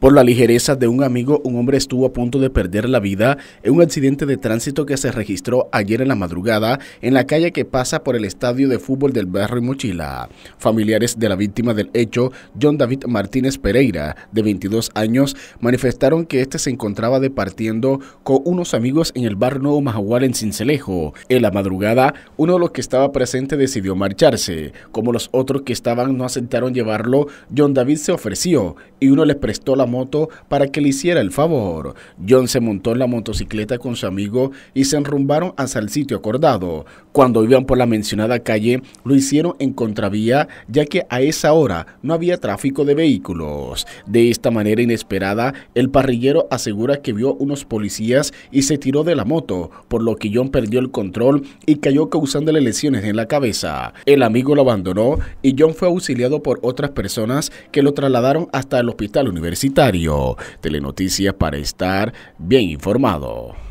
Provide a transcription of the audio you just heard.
Por la ligereza de un amigo, un hombre estuvo a punto de perder la vida en un accidente de tránsito que se registró ayer en la madrugada en la calle que pasa por el estadio de fútbol del barrio Mochila. Familiares de la víctima del hecho, John David Martínez Pereira, de 22 años, manifestaron que este se encontraba departiendo con unos amigos en el bar Nuevo Mahahual en Cincelejo. En la madrugada, uno de los que estaba presente decidió marcharse. Como los otros que estaban no aceptaron llevarlo, John David se ofreció y uno les prestó la moto para que le hiciera el favor. John se montó en la motocicleta con su amigo y se enrumbaron hasta el sitio acordado. Cuando iban por la mencionada calle, lo hicieron en contravía, ya que a esa hora no había tráfico de vehículos. De esta manera inesperada, el parrillero asegura que vio unos policías y se tiró de la moto, por lo que John perdió el control y cayó causándole lesiones en la cabeza. El amigo lo abandonó y John fue auxiliado por otras personas que lo trasladaron hasta el hospital universitario. Telenoticias para estar bien informado.